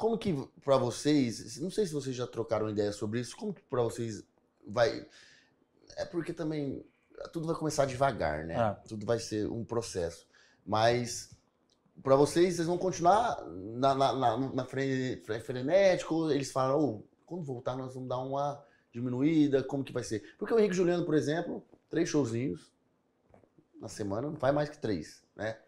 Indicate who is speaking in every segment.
Speaker 1: como que para vocês, não sei se vocês já trocaram ideia sobre isso, como que para vocês vai é porque também tudo vai começar devagar, né? Ah. Tudo vai ser um processo. Mas para vocês, vocês vão continuar na, na, na, na fre, frenético, eles falam, oh, quando voltar nós vamos dar uma diminuída, como que vai ser? Porque o Henrique Juliano, por exemplo, três showzinhos na semana, não faz mais que três, né?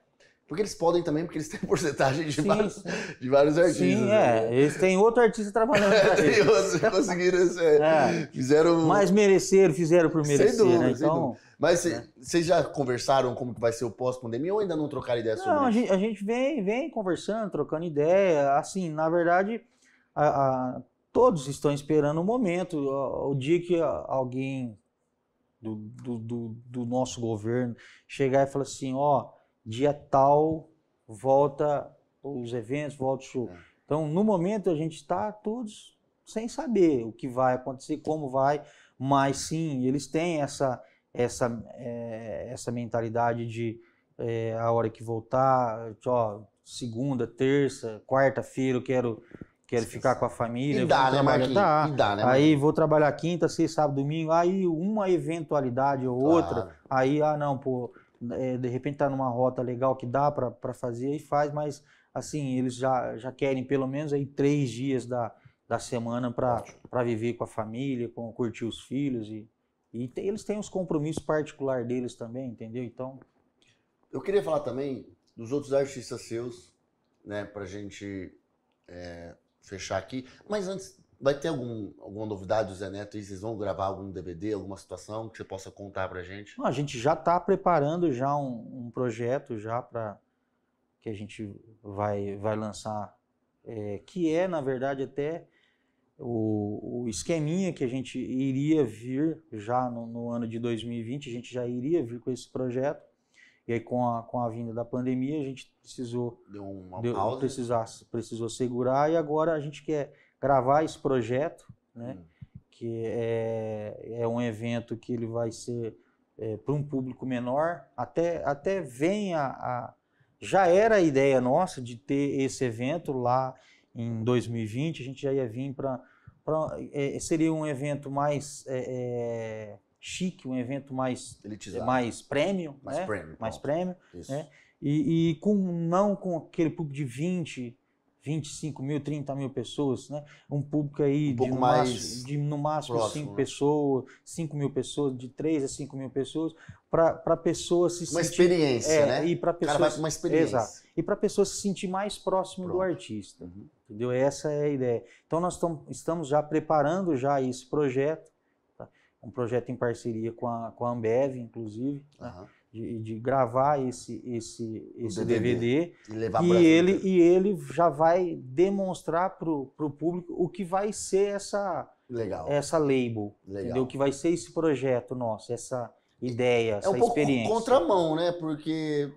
Speaker 1: Porque eles podem também, porque eles têm porcentagem de, vários, de vários artistas. Sim, é. né? é. Eles têm outro artista trabalhando é, eles. Outro, conseguiram, é, é. fizeram... Mas
Speaker 2: mereceram, fizeram por merecer, né? sem dúvida, né? Então... Dúvida.
Speaker 1: Mas é. Né? vocês já conversaram como que vai ser o pós-pandemia ou ainda não trocaram
Speaker 2: ideia sobre isso? Não, a, gente vem, vem conversando, trocando ideia. Assim, na verdade, a, a, todos estão esperando o momento, o, dia que alguém do, do, do, do nosso governo chegar e falar assim, ó... Oh, dia tal volta os eventos, volta o show. É. Então, no momento, a gente está todos sem saber o que vai acontecer, como vai, mas sim, eles têm essa, essa, é, essa mentalidade de é, a hora que voltar, ó, segunda, terça, quarta-feira eu quero, quero ficar com a família. E dá, né, Dá, né, aí vou trabalhar quinta, sexta, sábado, domingo, aí uma eventualidade ou claro. outra, aí, ah, não, pô é, de repente está numa rota legal que dá para fazer e faz, mas assim, eles já, já querem pelo menos aí três dias da, da semana para viver com a família, com curtir os filhos e, e tem, eles têm os compromissos particular deles também, entendeu? Então... Eu queria falar também dos outros artistas seus, né, a gente
Speaker 1: é, fechar aqui, mas antes Vai ter algum, alguma novidade do Zé Neto aí? Vocês vão gravar algum DVD, alguma situação que você possa contar pra gente?
Speaker 2: Não, a gente já está preparando já um, um projeto já para que a gente vai, vai lançar, é, que é, na verdade, até o, o, esqueminha que a gente iria vir já no, no, ano de 2020, a gente já iria vir com esse projeto. E aí, com a, com a vinda da pandemia, a gente precisou. Deu uma deu, Precisar, precisou segurar e agora a gente quer gravar esse projeto, né? Hum. Que é, é um evento que ele vai ser é, para um público menor. Até, até vem a, a, Já era a ideia nossa de ter esse evento lá em 2020, a gente já ia vir para. É, seria um evento mais é, é chique, um evento mais. É, Elitizado. Mais premium. Mais né? premium. Mais premium. Né? E, e, com, não com aquele público de 20, 25 mil, 30 mil pessoas, né? Um público aí um de, no mais máximo, de no máximo 5 né? pessoas, 5 mil pessoas, de 3 a 5 mil pessoas, para a pessoa se uma sentir. Uma experiência, é, né? E para pessoa. Cara, vai uma experiência. Exato. E para a pessoa se sentir mais próximo Pronto. do artista. Uhum. Entendeu? Essa é a ideia. Então nós estamos já preparando já esse projeto um projeto em parceria com a, com a Ambev, inclusive, uhum. né? de, de, gravar esse, esse, esse DVD, DVD e, e ele, e ele já vai demonstrar para o público o que vai ser essa, Legal. essa label, Legal. Entendeu? o que vai ser esse projeto nosso, essa ideia, é essa um pouco experiência. contramão, né? Porque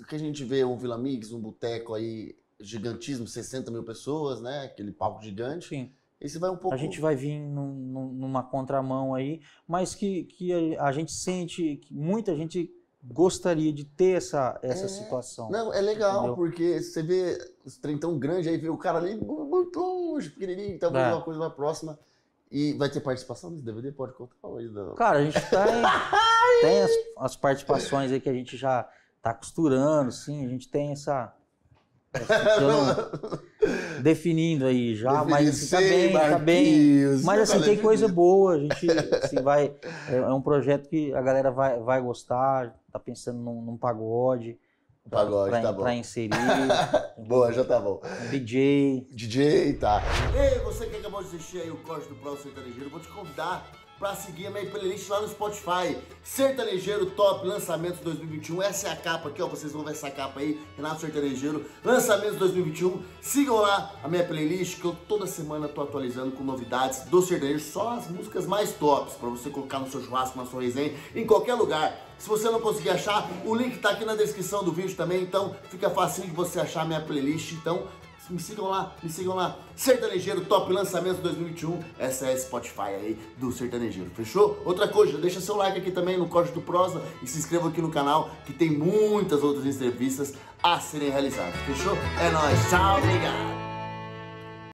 Speaker 1: o que a gente vê um Vila Mix, um boteco aí, gigantismo, 60 mil pessoas,
Speaker 2: né? Aquele palco gigante. Sim vai um pouco... A gente vai vir num, numa contramão aí, mas que, que a gente sente, que muita gente gostaria de ter essa, essa é... situação. Não, é legal, entendeu?
Speaker 1: porque você vê os trem tão grande, aí vê o cara ali muito longe, pequenininho, talvez é. uma coisa mais próxima.
Speaker 2: E vai ter participação nesse DVD? Pode contar aí. Não. Cara, a gente tem, tá tem as, as, participações aí que a gente já tá costurando, sim, a gente tem essa... essa definindo aí já, mas assim, tá bem, tá bem. Mas assim, tem coisa boa, a gente assim, vai. É, é um projeto que a galera vai, vai gostar, tá pensando num, num pagode. pagode, pra, tá bom. Pra
Speaker 1: inserir. boa, já tá bom. DJ. DJ, tá. Ei, você que acabou de assistir aí o Código do Próximo Inteligente, vou te convidar para seguir a minha playlist lá no Spotify. Sertanejeiro Top Lançamentos 2021. Essa é a capa aqui, ó. Vocês vão ver essa capa aí, Renato Sertanejeiro, Lançamentos 2021. Sigam lá a minha playlist que eu toda semana tô atualizando com novidades do sertanejo, só as músicas mais tops para você colocar no seu churrasco, na sua resenha, em qualquer lugar. Se você não conseguir achar, o link tá aqui na descrição do vídeo também, então fica fácil de você achar a minha playlist. Então, me sigam lá, me sigam lá. Sertanejeiro Top Lançamento 2021. Essa é a Spotify aí do Sertanejeiro, fechou? Outra coisa, deixa seu like aqui também no Código do Prosa e se inscreva aqui no canal que tem muitas outras entrevistas
Speaker 2: a serem realizadas, fechou? É nóis, tchau, obrigado!